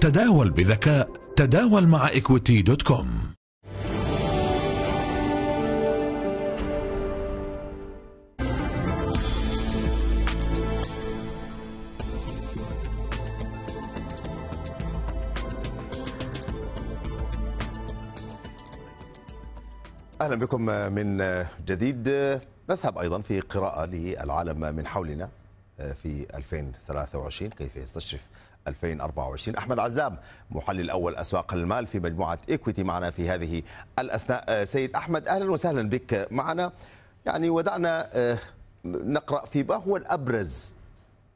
تداول بذكاء تداول مع اكويتي دوت كوم اهلا بكم من جديد نذهب ايضا في قراءه للعالم من حولنا في 2023 كيف يستشرف 2024 أحمد عزام محلل أول أسواق المال في مجموعة إيكويتي معنا في هذه الأثناء آه، سيد أحمد أهلا وسهلا بك معنا يعني ودعنا آه، نقرأ في ما هو الأبرز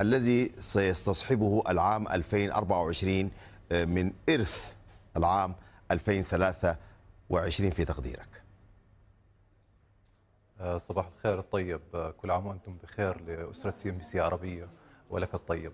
الذي سيستصحبه العام 2024 آه، من إرث العام 2023 في تقديرك آه، صباح الخير الطيب آه، كل عام وانتم بخير لاسره سي ام بي سي عربيه ولك الطيب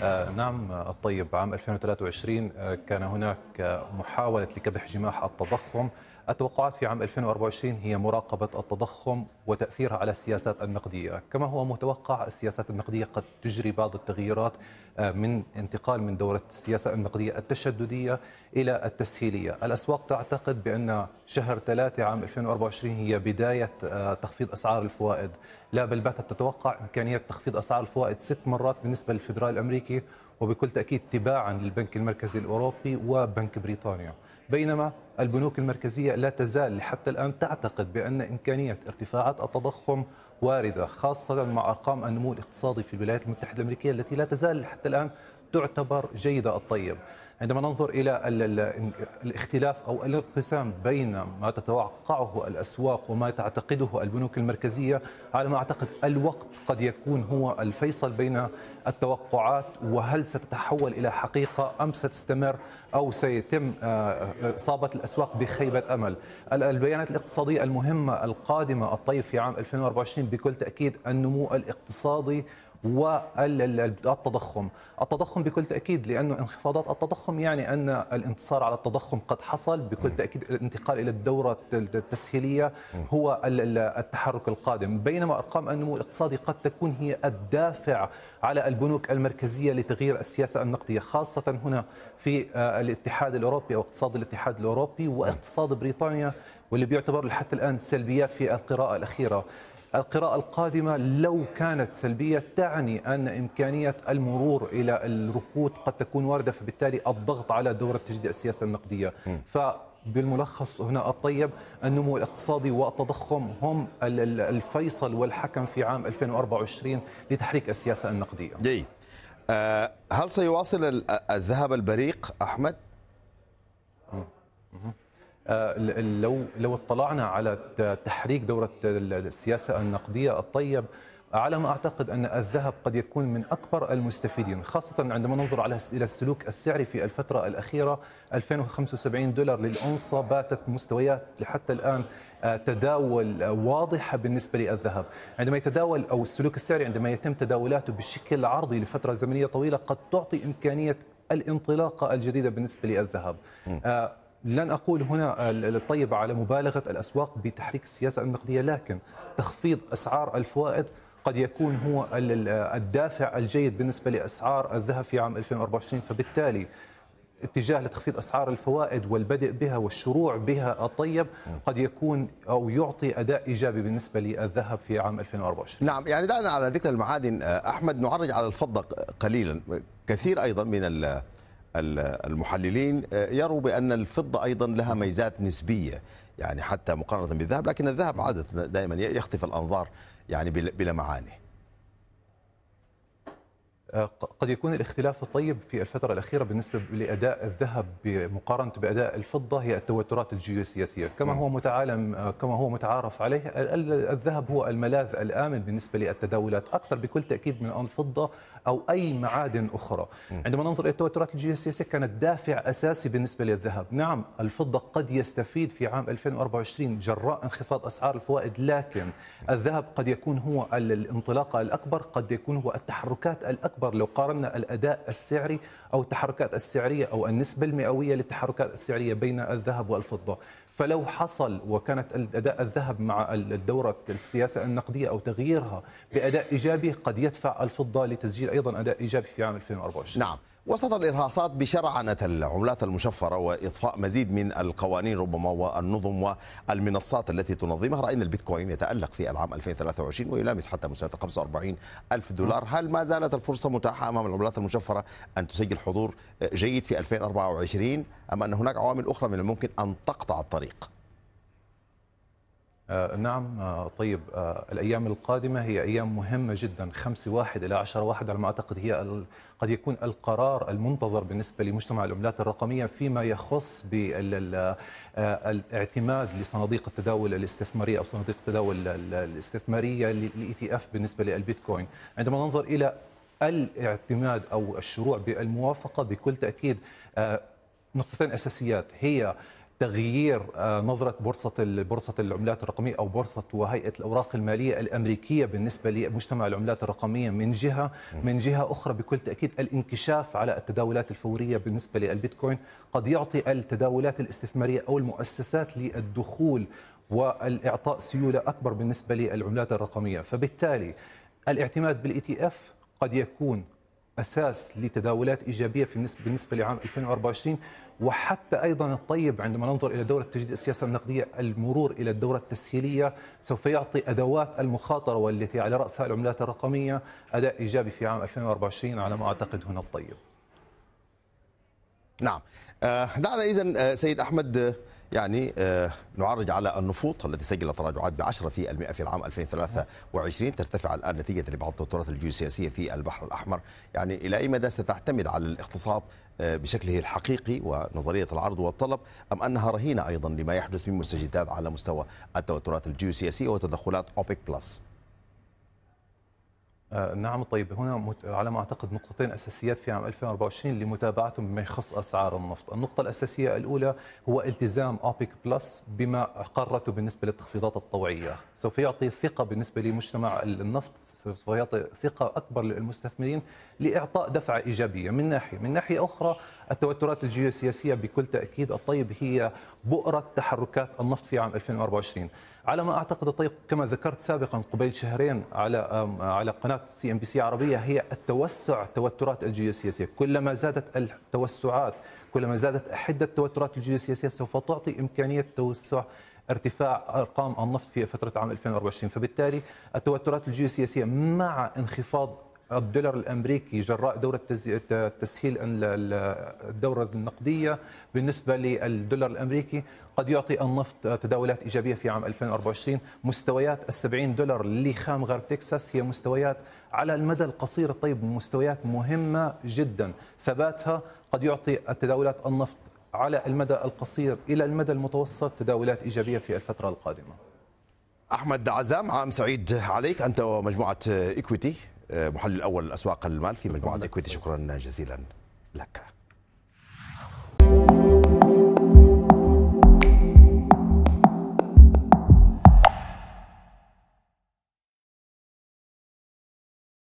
آه، نعم الطيب عام 2023 آه، كان هناك محاولة لكبح جماح التضخم التوقعات في عام 2024 هي مراقبة التضخم وتأثيرها على السياسات النقدية كما هو متوقع السياسات النقدية قد تجري بعض التغييرات آه، من انتقال من دورة السياسة النقدية التشددية إلى التسهيلية الأسواق تعتقد بأن شهر 3 عام 2024 هي بداية تخفيض أسعار الفوائد لا بل باتت تتوقع إمكانية تخفيض أسعار الفوائد ست مرات بالنسبة للفدرالي الأمريكي الامريكي وبكل تاكيد تباعا للبنك المركزي الاوروبي وبنك بريطانيا بينما البنوك المركزيه لا تزال حتى الان تعتقد بان امكانيه ارتفاعات التضخم وارده خاصه مع ارقام النمو الاقتصادي في الولايات المتحده الامريكيه التي لا تزال حتى الان تعتبر جيده الطيب عندما ننظر إلى الاختلاف أو الانقسام بين ما تتوقعه الأسواق وما تعتقده البنوك المركزية على ما أعتقد الوقت قد يكون هو الفيصل بين التوقعات وهل ستتحول إلى حقيقة أم ستستمر أو سيتم آه، آه، إصابة الأسواق بخيبة أمل البيانات الاقتصادية المهمة القادمة الطيف في عام 2024 بكل تأكيد النمو الاقتصادي والتضخم التضخم بكل تأكيد لأنه انخفاضات التضخم يعني أن الانتصار على التضخم قد حصل بكل تأكيد الانتقال إلى الدورة التسهيلية هو التحرك القادم بينما أرقام النمو الاقتصادي قد تكون هي الدافع على البنوك المركزية لتغيير السياسة النقدية خاصة هنا في آه، الاتحاد الأوروبي أو اقتصاد الاتحاد الأوروبي واقتصاد بريطانيا واللي بيعتبر لحتى الآن سلبيات في القراءة الأخيرة القراءة القادمة لو كانت سلبية تعني أن إمكانية المرور إلى الركود قد تكون واردة فبالتالي الضغط على دورة تجديد السياسة النقدية ف بالملخص هنا الطيب النمو الاقتصادي والتضخم هم الفيصل والحكم في عام 2024 لتحريك السياسة النقدية جيد آه، هل سيواصل الذهب البريق أحمد؟ آه، لو لو اطلعنا على تحريك دوره السياسه النقديه الطيب على ما اعتقد ان الذهب قد يكون من اكبر المستفيدين خاصه عندما ننظر على الى السلوك السعري في الفتره الاخيره 2075 دولار للاونصه باتت مستويات لحتى الان آه، تداول واضحه بالنسبه للذهب عندما يتداول او السلوك السعري عندما يتم تداولاته بشكل عرضي لفتره زمنيه طويله قد تعطي امكانيه الانطلاقه الجديده بالنسبه للذهب لن أقول هنا الطيبة على مبالغة الأسواق بتحريك السياسة النقدية لكن تخفيض أسعار الفوائد قد يكون هو الدافع الجيد بالنسبة لأسعار الذهب في عام 2024 فبالتالي اتجاه لتخفيض اسعار الفوائد والبدء بها والشروع بها الطيب قد يكون او يعطي اداء ايجابي بالنسبه للذهب في عام 2024. نعم يعني دعنا على ذكر المعادن احمد نعرج على الفضه قليلا كثير ايضا من المحللين آه، يروا بأن الفضة أيضا لها ميزات نسبية يعني حتى مقارنة بالذهب لكن الذهب عادة دائما يختفى الأنظار يعني بلمعانه آه، قد يكون الاختلاف الطيب في الفترة الأخيرة بالنسبة لأداء الذهب مقارنة بأداء الفضة هي التوترات الجيوسياسية كما نعم. هو متعالم آه، كما هو متعارف عليه الذهب هو الملاذ الآمن بالنسبة للتداولات أكثر بكل تأكيد من الفضة أو أي معادن أخرى نعم. عندما ننظر إلى التوترات الجيوسياسية كانت دافع أساسي بالنسبة للذهب نعم الفضة قد يستفيد في عام 2024 جراء انخفاض أسعار الفوائد لكن الذهب قد يكون هو الانطلاقة الأكبر قد يكون هو التحركات الأكبر أكبر لو قارنا الأداء السعري أو التحركات السعرية أو النسبة المئوية للتحركات السعرية بين الذهب والفضة فلو حصل وكانت أداء الذهب مع الدورة السياسة النقدية أو تغييرها بأداء إيجابي قد يدفع الفضة لتسجيل أيضا أداء إيجابي في عام 2024 نعم وسط الإرهاصات بشرعنة العملات المشفرة وإضفاء مزيد من القوانين ربما والنظم والمنصات التي تنظمها رأينا البيتكوين يتألق في العام 2023 ويلامس حتى مستوى 45 ألف دولار هل ما زالت الفرصة متاحة أمام العملات المشفرة أن تسجل حضور جيد في 2024 أم أن هناك عوامل أخرى من الممكن أن تقطع الطريق؟ آه، نعم آه، طيب آه، الأيام القادمة هي أيام مهمة جدا 5 واحد إلى 10 واحد على ما أعتقد هي قد يكون القرار المنتظر بالنسبة لمجتمع العملات الرقمية فيما يخص بالاعتماد لصناديق التداول الاستثمارية أو صناديق التداول الاستثمارية للاي تي e اف بالنسبة للبيتكوين عندما ننظر إلى الاعتماد أو الشروع بالموافقة بكل تأكيد نقطتين أساسيات هي تغيير آه، نظره بورصه بورصه العملات الرقميه او بورصه وهيئه الاوراق الماليه الامريكيه بالنسبه لمجتمع العملات الرقميه من جهه من جهه اخرى بكل تاكيد الانكشاف على التداولات الفوريه بالنسبه للبيتكوين قد يعطي التداولات الاستثماريه او المؤسسات للدخول والاعطاء سيوله اكبر بالنسبه للعملات الرقميه فبالتالي الاعتماد بالاي تي اف قد يكون اساس لتداولات ايجابيه في بالنسبه لعام 2024 وحتى أيضا الطيب عندما ننظر إلى دورة تجديد السياسة النقدية المرور إلى الدورة التسهيلية سوف يعطي أدوات المخاطرة والتي على رأسها العملات الرقمية أداء إيجابي في عام 2024 على ما أعتقد هنا الطيب نعم دعنا آه، نعم، إذا آه، سيد أحمد آه، يعني آه، نعرج على النفوط الذي سجل تراجعات ب 10% في المئة في العام 2023 ترتفع الآن نتيجة لبعض التوترات الجيوسياسية في البحر الأحمر يعني إلى أي مدى ستعتمد على الاقتصاد آه، بشكله الحقيقي ونظرية العرض والطلب أم أنها رهينة أيضا لما يحدث من مستجدات على مستوى التوترات الجيوسياسية وتدخلات أوبك بلس آه، نعم طيب هنا على ما اعتقد نقطتين اساسيات في عام 2024 لمتابعتهم بما يخص اسعار النفط، النقطة الاساسية الاولى هو التزام أوبيك بلس بما قررته بالنسبة للتخفيضات الطوعية، سوف يعطي ثقة بالنسبة لمجتمع النفط، سوف يعطي ثقة اكبر للمستثمرين لاعطاء دفعة ايجابية من ناحية، من ناحية اخرى التوترات الجيوسياسية بكل تاكيد الطيب هي بؤرة تحركات النفط في عام 2024. على ما اعتقد الطيب كما ذكرت سابقا قبيل شهرين على على قناه سي ام بي سي عربيه هي التوسع توترات الجيوسياسيه، كلما زادت التوسعات، كلما زادت حده التوترات الجيوسياسيه سوف تعطي امكانيه توسع ارتفاع ارقام النفط في فتره عام 2024 فبالتالي التوترات الجيوسياسيه مع انخفاض الدولار الامريكي جراء دوره تسهيل الدوره النقديه بالنسبه للدولار الامريكي قد يعطي النفط تداولات ايجابيه في عام 2024 مستويات ال 70 دولار لخام غرب تكساس هي مستويات على المدى القصير طيب مستويات مهمه جدا ثباتها قد يعطي التداولات النفط على المدى القصير الى المدى المتوسط تداولات ايجابيه في الفتره القادمه. احمد عزام عام سعيد عليك انت ومجموعه ايكويتي محلل اول الاسواق المال في مجموعه نعم. اكويتي شكرا جزيلا لك